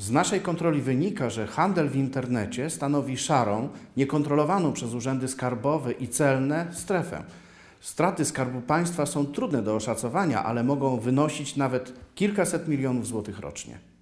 Z naszej kontroli wynika, że handel w internecie stanowi szarą, niekontrolowaną przez urzędy skarbowe i celne strefę. Straty Skarbu Państwa są trudne do oszacowania, ale mogą wynosić nawet kilkaset milionów złotych rocznie.